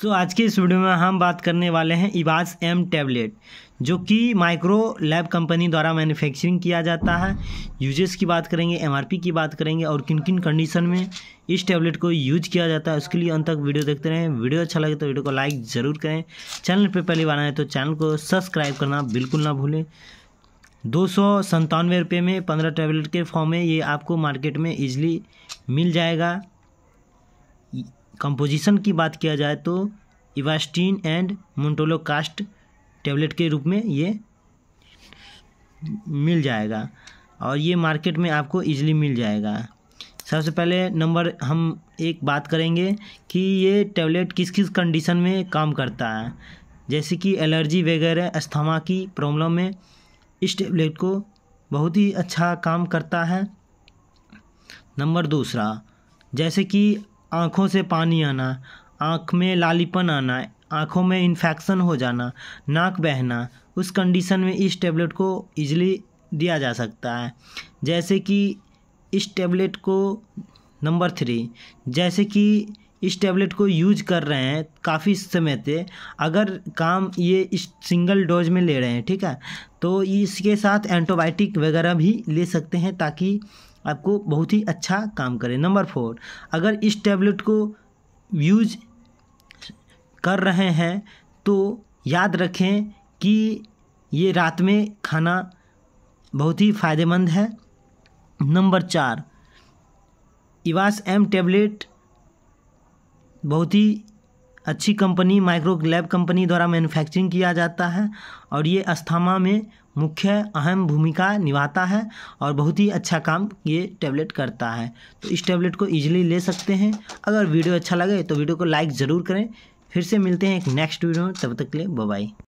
सो so, आज के इस वीडियो में हम बात करने वाले हैं इवास एम टैबलेट जो कि माइक्रो लैब कंपनी द्वारा मैन्युफैक्चरिंग किया जाता है यूजेस की बात करेंगे एमआरपी की बात करेंगे और किन किन कंडीशन में इस टैबलेट को यूज किया जाता है उसके लिए अंत तक वीडियो देखते रहें वीडियो अच्छा लगे तो वीडियो को लाइक ज़रूर करें चैनल पर पहली बार आए तो चैनल को सब्सक्राइब करना बिल्कुल ना भूलें दो सौ संतानवे रुपये में पंद्रह टैबलेट के फॉर्म में ये आपको मार्केट में ईजिली मिल जाएगा कंपोजिशन की बात किया जाए तो इवास्टीन एंड मोन्टोलोकास्ट टेबलेट के रूप में ये मिल जाएगा और ये मार्केट में आपको इजीली मिल जाएगा सबसे पहले नंबर हम एक बात करेंगे कि ये टैबलेट किस किस कंडीशन में काम करता है जैसे कि एलर्जी वगैरह अस्थमा की प्रॉब्लम में इस टैबलेट को बहुत ही अच्छा काम करता है नंबर दूसरा जैसे कि आँखों से पानी आना आँख में लालीपन आना आँखों में इन्फेक्शन हो जाना नाक बहना उस कंडीशन में इस टेबलेट को ईजिली दिया जा सकता है जैसे कि इस टैबलेट को नंबर थ्री जैसे कि इस टेबलेट को यूज कर रहे हैं काफ़ी समय से अगर काम ये इस सिंगल डोज में ले रहे हैं ठीक है तो इसके साथ एंटीबायोटिक वगैरह भी ले सकते हैं ताकि आपको बहुत ही अच्छा काम करे नंबर फोर अगर इस टैबलेट को यूज कर रहे हैं तो याद रखें कि ये रात में खाना बहुत ही फ़ायदेमंद है नंबर चार इवास एम टैबलेट बहुत ही अच्छी कंपनी माइक्रो लैब कंपनी द्वारा मैन्युफैक्चरिंग किया जाता है और ये अस्थमा में मुख्य अहम भूमिका निभाता है और बहुत ही अच्छा काम ये टैबलेट करता है तो इस टैबलेट को ईजिली ले सकते हैं अगर वीडियो अच्छा लगे तो वीडियो को लाइक ज़रूर करें फिर से मिलते हैं एक नेक्स्ट वीडियो में तब तक के लिए बाय